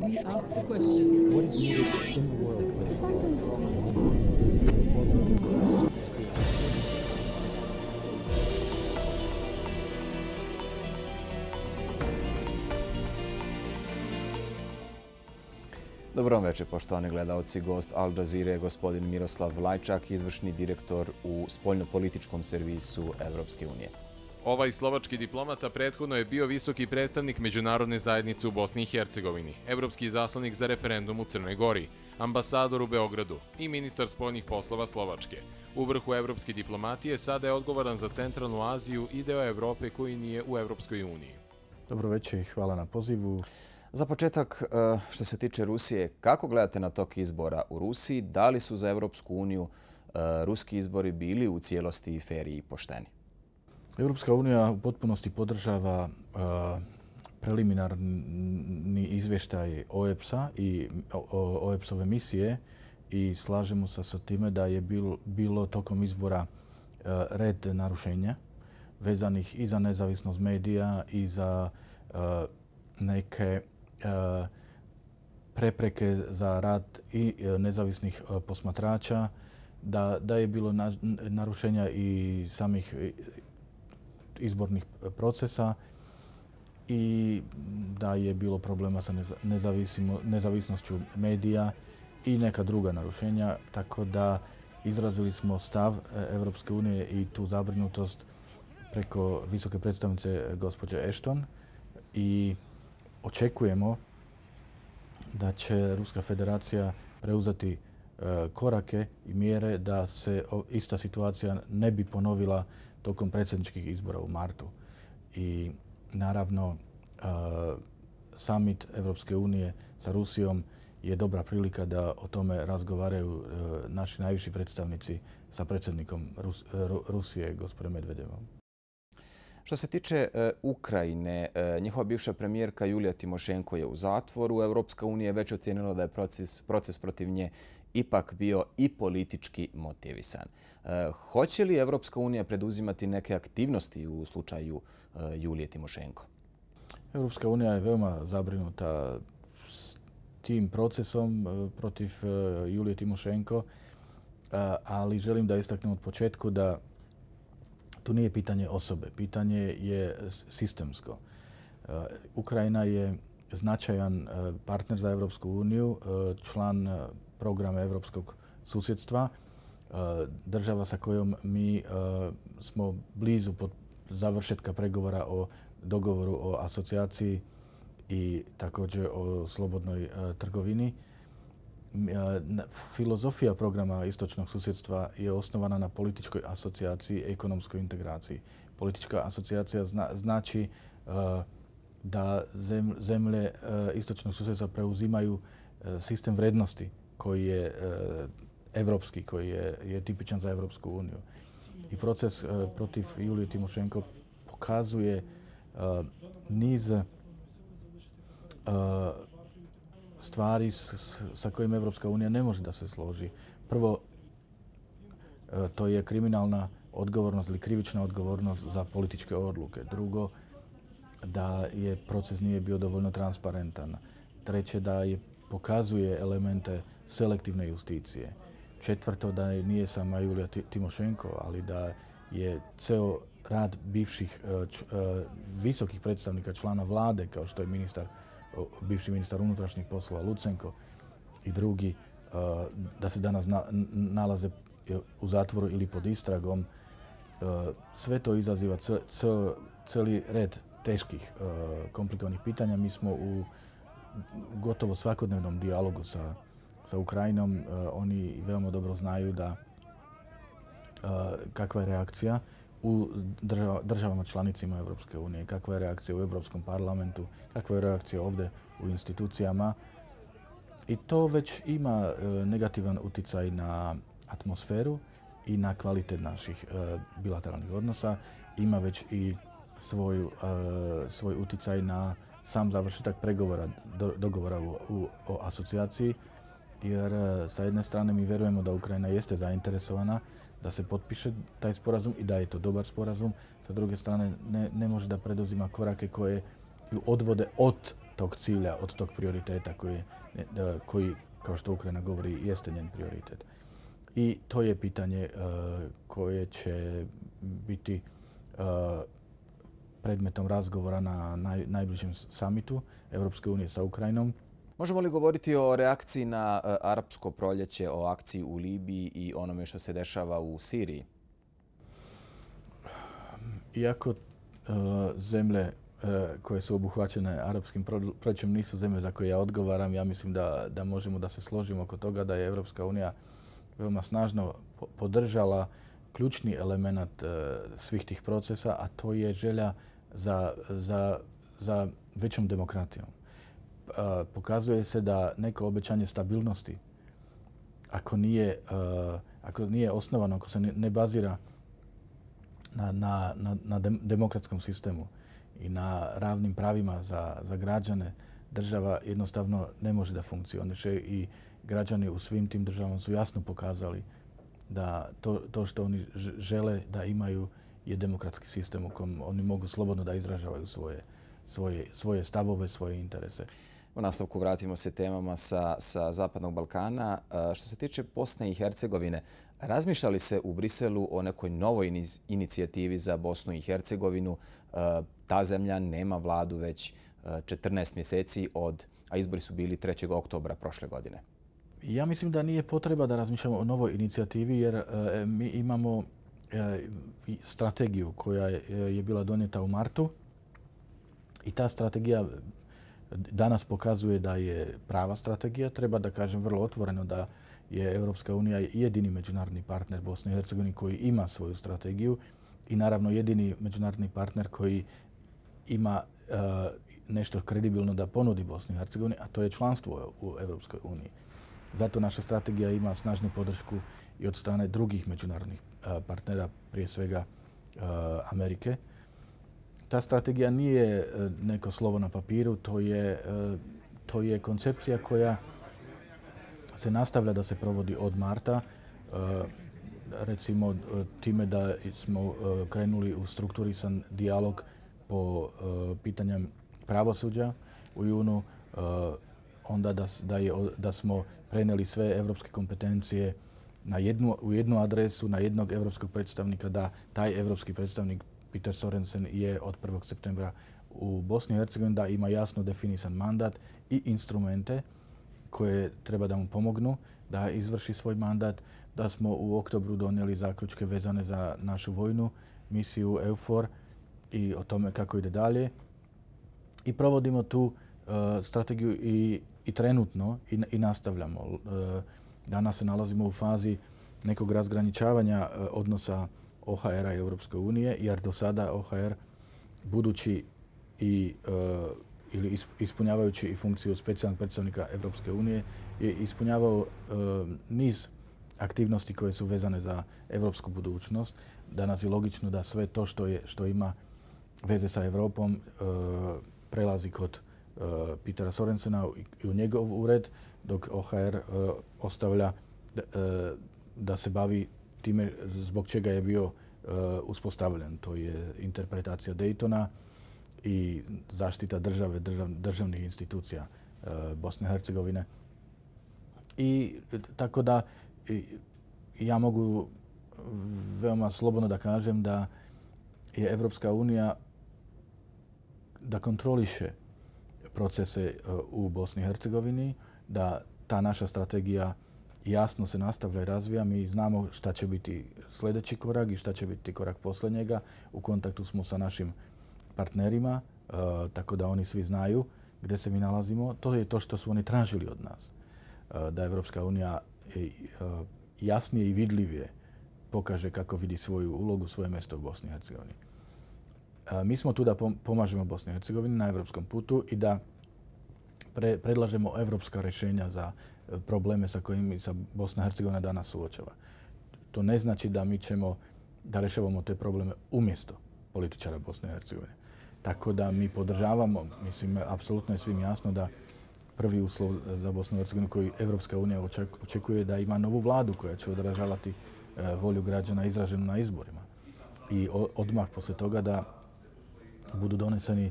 We ask the What is Dobro večer, poštovani gledalci. Gost Al Jazeera je gospodin Miroslav Lajčak, izvršni direktor u spoljnopolitičkom servisu EU. unije. Ovaj slovački diplomata prethodno je bio visoki predstavnik Međunarodne zajednice u Bosni i Hercegovini, evropski zaslanik za referendum u Crnoj Gori, ambasador u Beogradu i ministar spoljnih poslova Slovačke. U vrhu evropske diplomatije sada je odgovoran za Centralnu Aziju i deo Evrope koji nije u Evropskoj uniji. Dobro večer i hvala na pozivu. Za početak, eh, što se tiče Rusije, kako gledate na tok izbora u Rusiji? Da li su za Evropsku uniju eh, ruski izbori bili u cijelosti feri i pošteni? Europska unija u potpunosti podržava uh, preliminarni izvještaj OEPS-a i OEPS-ove misije i slažemo se sa time da je bilo, tokom izbora uh, red narušenja vezanih i za nezavisnost medija i za uh, neke prepreke za rad i nezavisnih posmatrača, da, je bilo narušenja i samih izbornih procesa i da je bilo problema sa nezavisnošću medija i neka druga narušenja, tako da izrazili smo stav Europske unije i tu zabrinutost preko visoke predstavnice e, gospođe Ashton i očekujemo da će Ruska federacija preuzeti e, korake i mjere da se ista situacija ne bi ponovila tokom predsjedničkih izbora u martu. I naravno, uh, summit Evropske unije sa Rusijom je dobra prilika da o tome razgovaraju uh, naši najviši predstavnici sa predsjednikom uh, Rusije, gospodinom Medvedevom. Što se tiče Ukrajine, njihova bivša premijerka Julija Timošenko je u zatvoru. Evropska unija je već ocijenila da je proces, proces protiv nje ipak bio i politički motivisan. E, hoće li Evropska unija preduzimati neke aktivnosti u slučaju e, Julije Timošenko? Evropska unija je veoma zabrinuta tim procesom e, protiv Julije Timošenko, ali želim da istaknem od početku da tu nije pitanje osobe, pitanje je sistemsko. Ukrajina je značajan partner za Evropsku uniju, član program Evropskog susjedstva. E, država sa kojom mi e, smo blizu pod završetka pregovora o dogovoru o asocijaciji i također o slobodnoj e, trgovini. Filozofija programa istočnog susjedstva je osnovana na političkoj asocijaciji i ekonomskoj integraciji. Politička asocijacija zna, znači da zemlje istočnog susjedstva preuzimaju sistem vrednosti koji je e, evropski, koji je, tipičan za Evropsku uniju. I proces e, protiv Julije Timošenko pokazuje e, niz stvari sa kojim Evropska unija ne može da se složi. Prvo, to je kriminalna odgovornost ili krivična odgovornost za političke odluke. Drugo, da je proces nije bio dovoljno transparentan. Treće, da je pokazuje elemente selektivne justicije. Četvrto, da nije sama Julija Timošenko, ali da je ceo rad bivših e, e, visokih predstavnika člana vlade, kao što je ministar, bivši ministar unutrašnjih poslova Lucenko i drugi, e, da se danas nalaze u zatvoru ili pod istragom. Sve to izaziva celi red teških, komplikovanih pitanja. Mi smo u gotovo svakodnevnom dijalogu sa sa Ukrajinom, e, oni veoma dobro znaju da e, kakva je reakcija u državama članicima Europske unije, kakva je reakcija u Europskom parlamentu, kakva je reakcija ovdje u institucijama. I to već ima e, negativan uticaj na atmosferu i na kvalitet naših bilateralnih odnosa. Ima već i svoj uticaj na sam završetak pregovora, dogovora o asocijaciji, jer e, sa jedne strane mi vjerujemo da Ukrajina jeste zainteresovana da se potpiše taj sporazum i da je to dobar sporazum. Sa druge strane ne, može da preduzima korake koje ju odvode od tog cilja, od tog prioriteta koji, e, e, kao što Ukrajina govori, jeste njen prioritet. I to je pitanje koje će biti predmetom razgovora na najbližem samitu Europske unije sa Ukrajinom. Možemo li govoriti o reakciji na e, arapsko proljeće, o akciji u Libiji i onome što se dešava u Siriji? Iako e, zemlje e, koje su obuhvaćene arapskim proljećem nisu zemlje za koje ja odgovaram. Ja mislim da, možemo da se složimo oko toga da je Evropska unija veoma snažno podržala ključni element svih tih procesa, a to je želja za, za većom demokratijom pokazuje se da neko obećanje stabilnosti, ako nije, ako nije osnovano, ako se ne bazira na, demokratskom sistemu i na ravnim pravima za, građane, država jednostavno ne može da funkcioniše i građani u svim tim državama su jasno pokazali da to, što oni žele da imaju je demokratski sistem u kojem oni mogu slobodno da izražavaju svoje stavove, svoje interese. U nastavku vratimo se temama sa, Zapadnog Balkana. E, što se tiče Bosne i Hercegovine, razmišlja se u Briselu o nekoj novoj inicijativi za Bosnu i Hercegovinu? E, ta zemlja nema vladu već 14 e, mjeseci od, a izbori su bili 3. oktobra prošle godine. Ja mislim da nije potreba da razmišljamo o novoj inicijativi jer mi imamo strategiju koja je bila donijeta u martu i ta strategija danas pokazuje da je prava strategija. Treba da kažem vrlo otvoreno da je Europska unija jedini međunarodni partner Bosne i Hercegovine koji ima svoju strategiju i naravno jedini međunarodni partner koji ima eh, nešto kredibilno da ponudi Bosni i Hercegovini, a to je članstvo u Europskoj uniji. Zato naša strategija ima snažnu podršku i od strane drugih međunarodnih eh, partnera, prije svega eh, Amerike, ta strategija nije e, neko slovo na papiru, to je, e, to je koncepcija koja se nastavlja da se provodi od marta. E, recimo time da smo krenuli u strukturisan dijalog po pitanjem pravosuđa u junu, onda da, smo preneli sve evropske kompetencije na u jednu adresu, na jednog evropskog predstavnika, da taj evropski predstavnik Peter Sorensen je od 1. septembra u Bosni i Hercegovini da ima jasno definisan mandat i instrumente koje treba da mu pomognu da izvrši svoj mandat, da smo u oktobru donijeli zaključke vezane za našu vojnu, misiju EUFOR i o tome kako ide dalje. I provodimo tu e, strategiju i, trenutno i, nastavljamo. E, danas se nalazimo u fazi nekog razgraničavanja e, odnosa OHR-a Európskej únie, jer do sada OHR budući i e, ili ispunjavajući i funkciju specijalnog predstavnika Europske unije je ispunjavao e, niz aktivnosti koje su vezane za europsku budućnost. Danas je logično da sve to što, je, što ima veze sa Europom e, prelazi kod e, Pitera Sorensena i u njegov ured, dok OHR ostavlja da se bavi time zbog čega je bio eh, uspostavljen. To je interpretacija Daytona i zaštita države, državnih institucija eh, Bosne i Hercegovine. I eh, tako da ja mogu veoma slobodno da kažem da je Evropska unija da kontroliše procese u Bosni i Hercegovini, da ta naša strategija jasno se nastavlja i razvija. Mi znamo šta će biti sljedeći korak i šta će biti korak posljednjega. U kontaktu smo sa našim partnerima, e, tako da oni svi znaju gdje se mi nalazimo. To je to što su oni tražili od nas. E, da Evropska unija e, jasnije i vidljivije pokaže kako vidi svoju ulogu, svoje mjesto u Bosni i Hercegovini. Mi smo tu da pomažemo Bosni i Hercegovini na evropskom putu i da predlažemo evropska rješenja za probleme sa kojimi sa Bosna i Hercegovina danas suočava. To ne znači da mi ćemo da rešavamo te probleme umjesto političara Bosne i Hercegovine. Tako da mi podržavamo, mislim, apsolutno je svim jasno da prvi uslov za Bosnu i Hercegovinu koji Evropska unija očekuje da ima novu vladu koja će odražavati e, volju građana izraženu na izborima. I odmah posle toga da budu doneseni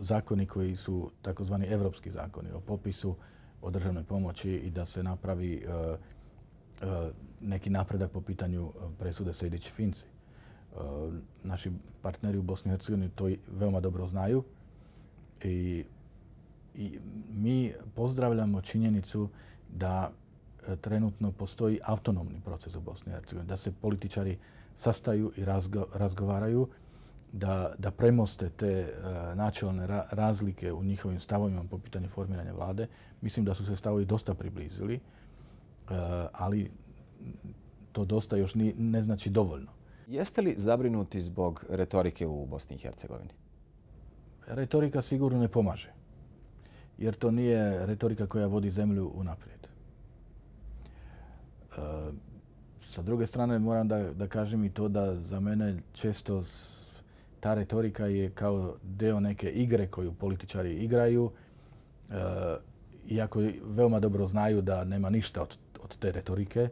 zakoni koji su takozvani evropski zakoni o popisu o državnoj pomoći i da se napravi e, e, neki napredak po pitanju e, presude Sejdić-Finci. Naši partneri u Bosni i Hercegovini to veoma dobro znaju i, mi pozdravljamo činjenicu da trenutno postoji autonomni proces u Bosni i Hercegovini, da se političari sastaju i razgovaraju da, premoste te eh, načelne razlike u njihovim stavovima po pitanju formiranja vlade. Mislim da su se stavovi dosta približili, eh, ali to dosta još ni, ne znači dovoljno. Jeste li zabrinuti zbog retorike u Bosni i Hercegovini? Retorika sigurno ne pomaže, jer to nije retorika koja vodi zemlju unaprijed. Eh, sa druge strane moram da, da kažem i to da za mene često ta retorika je kao deo neke igre koju političari igraju, e, iako veoma dobro znaju da nema ništa od, te retorike, e,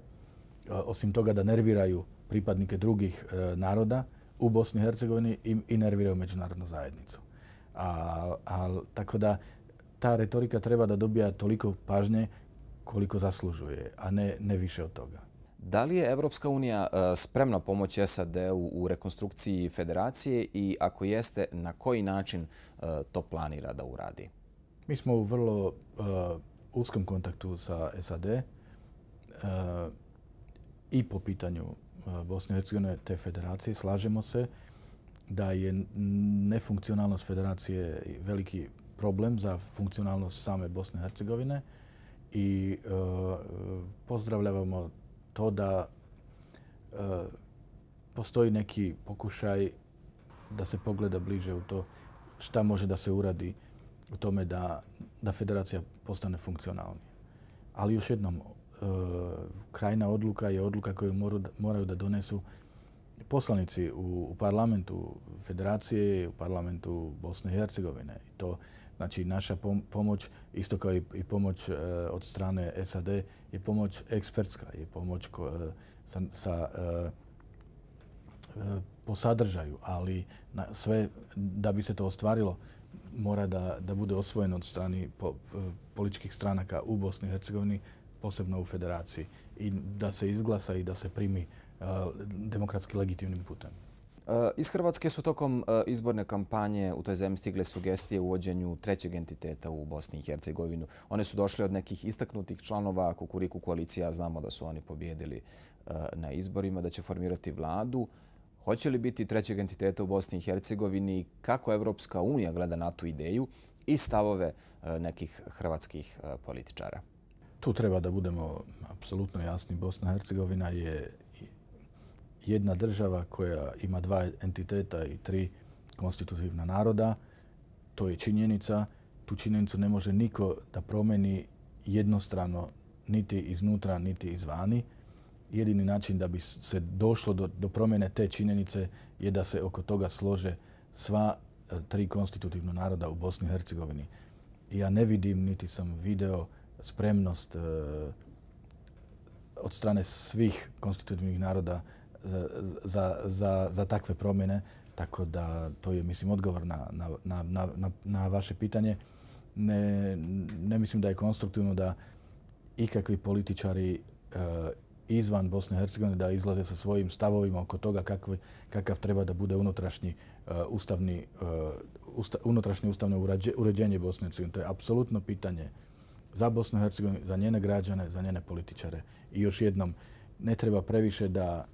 osim toga da nerviraju pripadnike drugih e, naroda u Bosni i Hercegovini i, nerviraju međunarodnu zajednicu. A, tako da ta retorika treba da dobija toliko pažnje koliko zaslužuje, a ne, ne više od toga. Da li je Evropska unija e, spremna pomoći SAD-u rekonstrukciji federacije i ako jeste, na koji način e, to planira da uradi? Mi smo u vrlo e, uskom kontaktu sa SAD i po pitanju Bosne i Hercegovine te federacije. Slažemo se da je nefunkcionalnost federacije veliki problem za funkcionalnost same Bosne i Hercegovine i pozdravljavamo to da e, postoji neki pokušaj da se pogleda bliže u to šta može da se uradi u tome da, federacija postane funkcionalnija. Ali još jednom, e, krajna odluka je odluka koju moraju da donesu poslanici u, parlamentu federacije, u parlamentu Bosne i Hercegovine. I to Znači naša pomoć, isto kao i pomoć e, od strane SAD, je pomoć ekspertska, je pomoć e, sa, e, po sadržaju, ali sve da bi se to ostvarilo mora da, bude osvojeno od strane političkih stranaka u Bosni i Hercegovini, posebno u federaciji, i da se izglasa i da se primi demokratski legitimnim putem. Eh, iz Hrvatske su tokom eh, izborne kampanje u toj zemlji stigle sugestije u uvođenju trećeg entiteta u Bosni i Hercegovinu. One su došle od nekih istaknutih članova Kukuriku koalicija. Znamo da su oni pobjedili eh, na izborima, da će formirati vladu. Hoće li biti trećeg entiteta u Bosni i Hercegovini? Kako Evropska unija gleda na tu ideju i stavove nekih hrvatskih političara? Tu treba da budemo apsolutno jasni. Bosna i Hercegovina je jedna država koja ima dva entiteta i tri konstitutivna naroda, to je činjenica. Tu činjenicu ne može niko da promeni jednostrano niti iznutra, niti izvani. Jedini način da bi se došlo do, promjene te činjenice je da se oko toga slože sva e, tri konstitutivna naroda u Bosni i Hercegovini. Ja ne vidim, niti sam video spremnost e, od strane svih konstitutivnih naroda za, za, za, takve promjene. Tako da to je mislim odgovor na, vaše pitanje. Ne, mislim da je konstruktivno da ikakvi političari e, izvan Bosne i Hercegovine da izlaze sa svojim stavovima oko toga kakav treba da bude unutrašnji e, ustavni, e, unutrašnje ustavno uređenje Bosne i Hercegovine. To je apsolutno pitanje za Bosnu i Hercegovinu, za njene građane, za njene političare. I još jednom, ne treba previše da,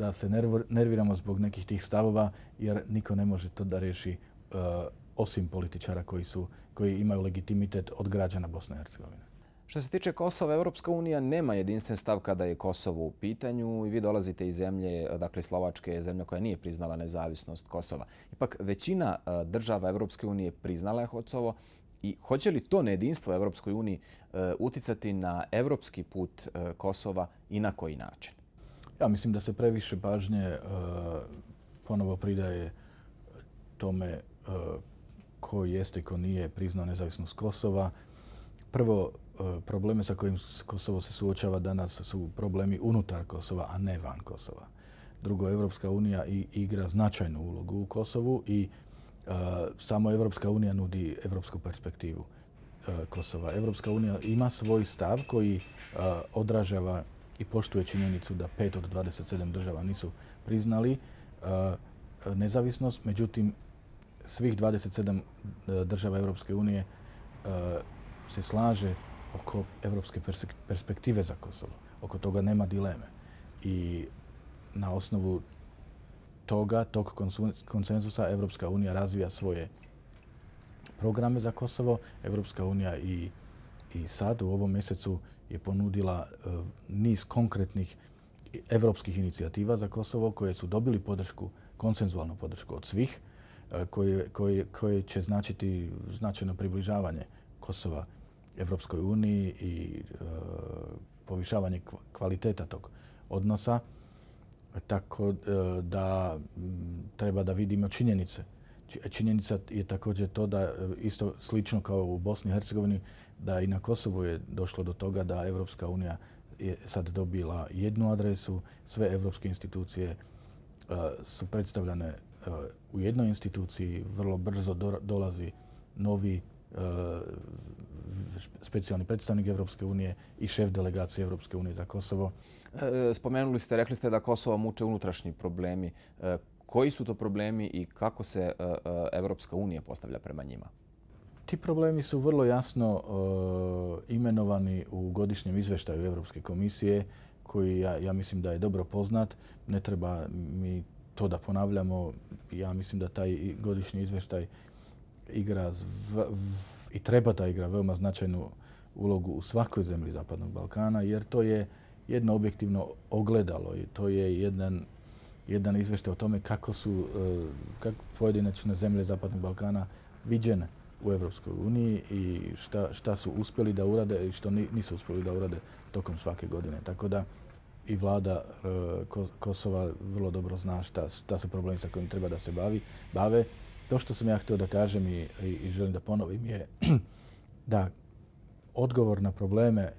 e, se nerviramo zbog nekih tih stavova jer niko ne može to da riješi e, osim političara koji, su, koji imaju legitimitet od građana Bosne i Hercegovine. Što se tiče Kosova, Europska unija nema jedinstven stav kada je Kosovo u pitanju i vi dolazite iz zemlje, dakle Slovačke, zemlje koja nije priznala nezavisnost Kosova. Ipak većina e, država Europske unije priznala je Kosovo, i hoće li to nejedinstvo Evropskoj uniji eh, uticati na evropski put eh, Kosova i na koji način? Ja mislim da se previše pažnje eh, ponovo pridaje tome ko jeste i ko nije priznao nezavisnost Kosova. Prvo, probleme sa kojim Kosovo se suočava danas su problemi unutar Kosova, a ne van Kosova. Drugo, Evropska unija igra značajnu ulogu u Kosovu i Eh, samo Evropska unija nudi evropsku perspektivu eh, Kosova. Evropska unija ima svoj stav koji eh, odražava i poštuje činjenicu da pet od 27 država nisu priznali nezavisnost. Međutim, svih 27 država Evropske unije se slaže oko evropske perspektive za Kosovo. Oko toga nema dileme. I na osnovu toga, tog konsenzusa, Evropska unija razvija svoje programe za Kosovo. Evropska unija i, i sad u ovom mjesecu je ponudila e, niz konkretnih evropskih inicijativa za Kosovo koje su dobili podršku, konsenzualnu podršku od svih, e, koje, će značiti značajno približavanje Kosova Evropskoj uniji i e, povišavanje kvaliteta tog odnosa. Tako e, da mm, treba da vidimo činjenice. Činjenica je također to da e, isto slično kao u Bosni i Hercegovini da i na Kosovu je došlo do toga da Evropska unija je sad dobila jednu adresu, sve evropske institucije e, su predstavljane u jednoj instituciji, vrlo brzo dolazi novi specijalni predstavnik Evropske unije i šef delegacije Evropske unije za Kosovo. E, spomenuli ste, rekli ste da Kosovo muče unutrašnji problemi. E, koji su to problemi i kako se e, Evropska unija postavlja prema njima? Ti problemi su vrlo jasno imenovani u godišnjem izveštaju Europske komisije koji ja, mislim da je dobro poznat. Ne treba mi to da ponavljamo. Ja mislim da taj godišnji izveštaj igra i treba ta igra veoma značajnu ulogu u svakoj zemlji Zapadnog Balkana, jer to je jedno objektivno ogledalo i to je jedan, jedan o tome kako su e, pojedinačne zemlje Zapadnog Balkana viđene u Evropskoj uniji i šta, su uspjeli da urade i što nisu uspjeli da urade tokom svake godine. Tako da i vlada e, Kosova vrlo dobro zna šta, šta su problemi sa kojim treba da se bavi, bave to što sam ja htio da kažem i, želim da ponovim je da odgovor na probleme e,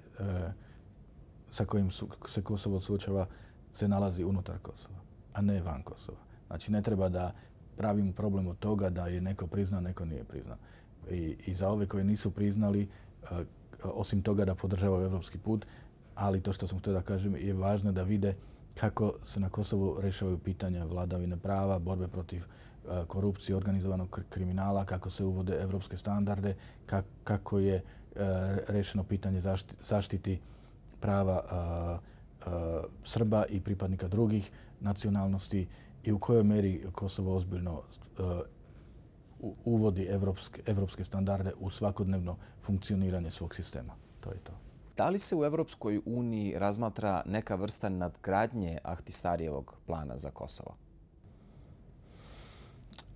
sa kojim se Kosovo suočava se nalazi unutar Kosova, a ne van Kosova. Znači ne treba da pravimo problem od toga da je neko priznao, neko nije priznao. I, za ove koje nisu priznali, e, osim toga da podržavaju evropski put, ali to što sam htio da kažem je važno da vide kako se na Kosovu rešavaju pitanja vladavine prava, borbe protiv E, korupcije, organizovanog kriminala, kako se uvode evropske standarde, kako je e, rešeno pitanje zaštiti prava e, Srba i pripadnika drugih nacionalnosti i u kojoj meri Kosovo ozbiljno uvodi evropske, standarde u svakodnevno funkcioniranje svog sistema. To je to. Da li se u Evropskoj uniji razmatra neka vrsta nadgradnje Ahtisarijevog plana za Kosovo?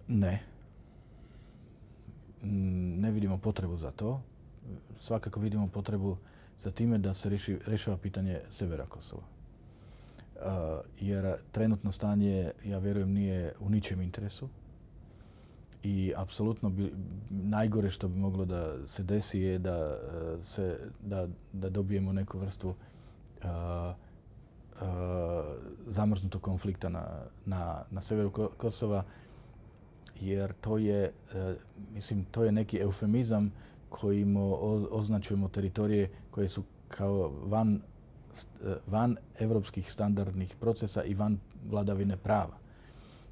Ne. Mm, ne vidimo potrebu za to. Svakako vidimo potrebu za time da se rješava rešava pitanje severa Kosova. Uh, jer trenutno stanje, ja vjerujem, nije u ničem interesu. I apsolutno najgore što bi moglo da se desi je da, uh, dobijemo neku vrstu uh, uh, zamrznutog konflikta na, na, na severu Kosova jer to je, e, mislim, to je neki eufemizam kojim označujemo teritorije koje su kao van, e, van evropskih standardnih procesa i van vladavine prava.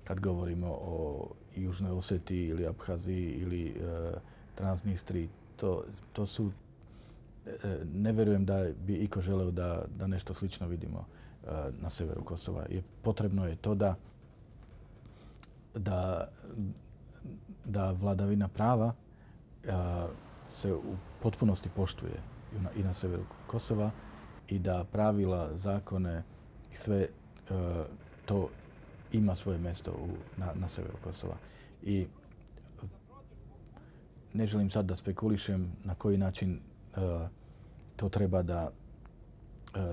Kad govorimo o Južnoj Oseti ili Abhaziji ili e, Transnistriji, to, su ne vjerujem da bi iko želeo da, nešto slično vidimo na severu Kosova. Je potrebno je to da da, vladavina prava uh, se u potpunosti poštuje i na, i severu Kosova i da pravila, zakone i sve uh, to ima svoje mjesto na, na severu Kosova. I ne želim sad da spekulišem na koji način uh, to treba da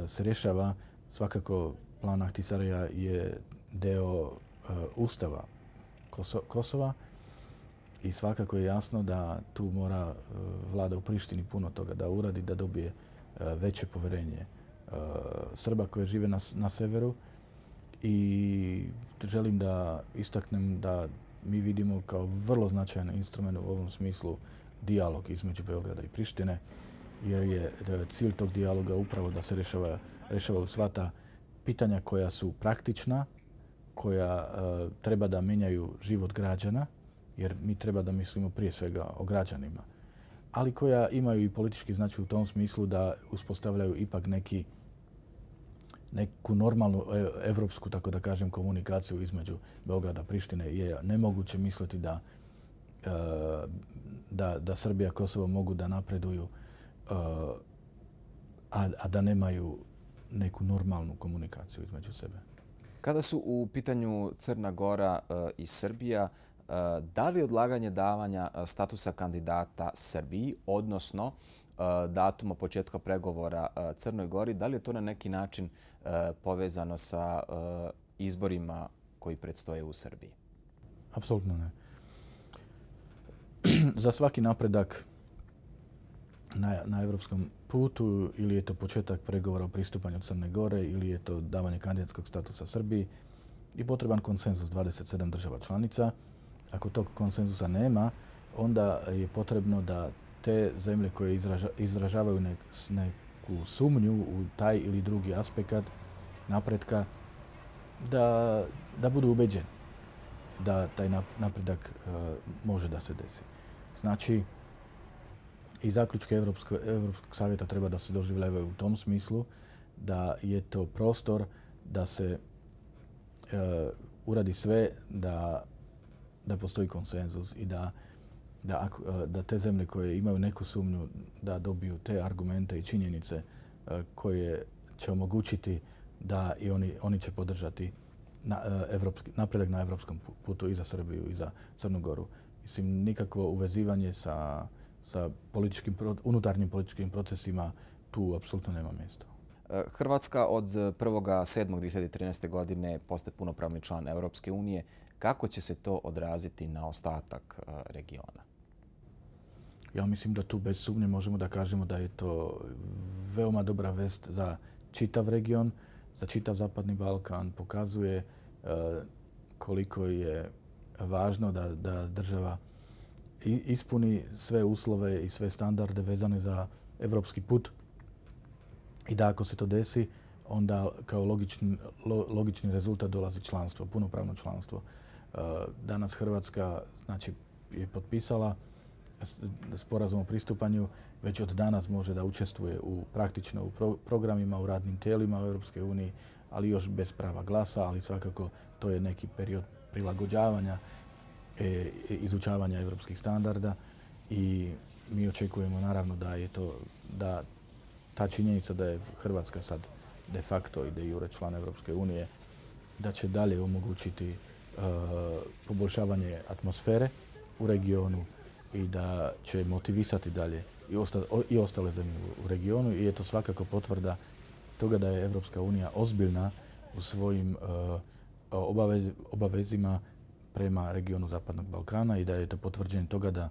se rješava. Svakako plan Ahtisarija je deo Ustava Kosova i svakako je jasno da tu mora e, vlada u Prištini puno toga da uradi, da dobije e, veće poverenje e, Srba koje žive na, severu i želim da istaknem da mi vidimo kao vrlo značajan instrument u ovom smislu dijalog između Beograda i Prištine jer je cilj tog dijaloga upravo da se rješava u sva ta pitanja koja su praktična, koja e, treba da menjaju život građana, jer mi treba da mislimo prije svega o građanima, ali koja imaju i politički značaj u tom smislu da uspostavljaju ipak neki neku normalnu e, evropsku, tako da kažem, komunikaciju između Beograda i Prištine je nemoguće misliti e, da, da, Srbija Kosovo mogu da napreduju, a, a da nemaju neku normalnu komunikaciju između sebe. Kada su u pitanju Crna Gora eh, i Srbija, eh, da li odlaganje davanja eh, statusa kandidata Srbiji, odnosno datuma početka pregovora Crnoj Gori, da li je to na neki način povezano sa izborima koji predstoje u Srbiji? Apsolutno ne. Za svaki napredak na, na europskom putu ili je to početak pregovora o pristupanju Crne Gore ili je to davanje kandidatskog statusa Srbiji i potreban konsenzus 27 država članica. Ako tog konsenzusa nema, onda je potrebno da te zemlje koje izražavaju neku sumnju u taj ili drugi aspekat napretka, da, budu ubeđeni da taj napredak e, može da se desi. Znači, i zaključke Europskog savjeta treba da se doživljavaju u tom smislu da je to prostor da se e, uradi sve da, postoji konsenzus i e, da, te zemlje koje imaju neku sumnju da dobiju te argumente i činjenice e, koje će omogućiti da i oni, oni će podržati napredak na evropskom putu i za Srbiju i za Crnu Goru. Mislim, nikakvo uvezivanje sa sa političkim, unutarnjim političkim procesima tu apsolutno nema mjesta. E, Hrvatska od 1.7.2013. godine postaje punopravni član Europske unije. Kako će se to odraziti na ostatak e, regiona? Ja mislim da tu bez sumnje možemo da kažemo da je to veoma dobra vest za čitav region, za čitav Zapadni Balkan. Pokazuje e, koliko je važno da, da država ispuni sve uslove i sve standarde vezane za evropski put i da ako se to desi, onda kao logični, rezultat dolazi članstvo, punopravno članstvo. E, danas Hrvatska znači, je potpisala sporazum o pristupanju, već od danas može da učestvuje u praktično u programima, u radnim tijelima u EU, ali još bez prava glasa, ali svakako to je neki period prilagođavanja E, izučavanja evropskih standarda i mi očekujemo naravno da je to, da ta činjenica da je Hrvatska sad de facto i de jure član Evropske unije, da će dalje omogućiti e, poboljšavanje atmosfere u regionu i da će motivisati dalje i, ostale zemlje u regionu i je to svakako potvrda toga da je Evropska unija ozbiljna u svojim e, obavezima prema regionu Zapadnog Balkana i da je to potvrđenje toga da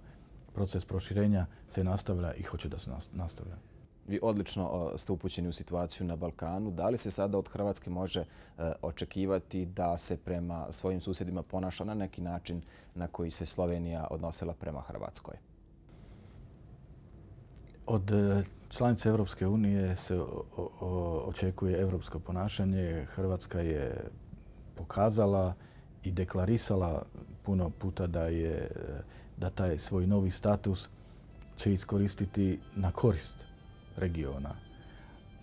proces proširenja se nastavlja i hoće da se nastavlja. Vi odlično ste upućeni u situaciju na Balkanu. Da li se sada od Hrvatske može e, očekivati da se prema svojim susjedima ponaša na neki način na koji se Slovenija odnosila prema Hrvatskoj? Od e, članice Europske unije se očekuje europsko ponašanje. Hrvatska je pokazala i deklarisala puno puta da je da taj svoj novi status će iskoristiti na korist regiona,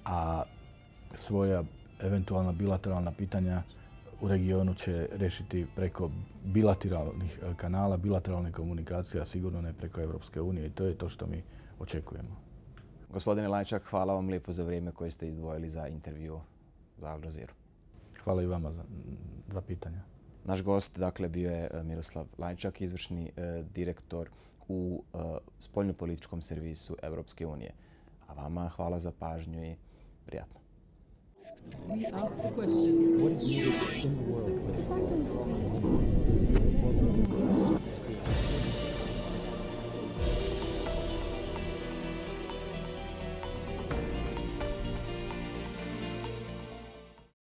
a svoja eventualna bilateralna pitanja u regionu će rešiti preko bilateralnih e, kanala, bilateralne komunikacije, a sigurno ne preko Europske unije i to je to što mi očekujemo. Gospodine Lajčak, hvala vam lijepo za vrijeme koje ste izdvojili za intervju za Al Jazeera. Hvala i vama za pitanja. Naš gost dakle, bio je e, Miroslav Lajčak, izvršni e, direktor u e, političkom servisu Europske unije. A vama hvala za pažnju i prijatno.